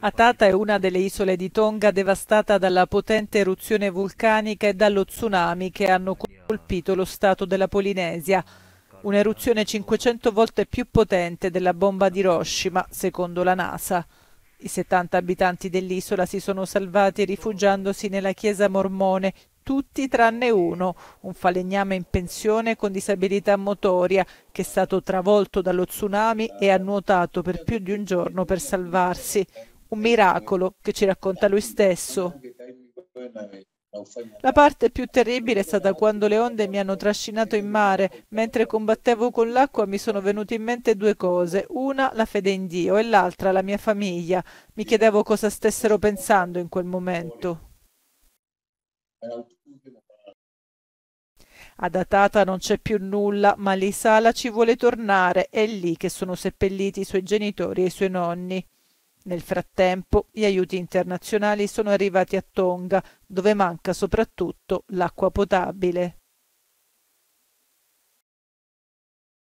Atata è una delle isole di Tonga devastata dalla potente eruzione vulcanica e dallo tsunami che hanno colpito lo stato della Polinesia. Un'eruzione 500 volte più potente della bomba di Hiroshima, secondo la NASA. I 70 abitanti dell'isola si sono salvati rifugiandosi nella chiesa mormone tutti tranne uno, un falegname in pensione con disabilità motoria che è stato travolto dallo tsunami e ha nuotato per più di un giorno per salvarsi. Un miracolo che ci racconta lui stesso. La parte più terribile è stata quando le onde mi hanno trascinato in mare. Mentre combattevo con l'acqua mi sono venute in mente due cose. Una la fede in Dio e l'altra la mia famiglia. Mi chiedevo cosa stessero pensando in quel momento. A Datata non c'è più nulla, ma Lisala ci vuole tornare. È lì che sono seppelliti i suoi genitori e i suoi nonni. Nel frattempo, gli aiuti internazionali sono arrivati a Tonga, dove manca soprattutto l'acqua potabile.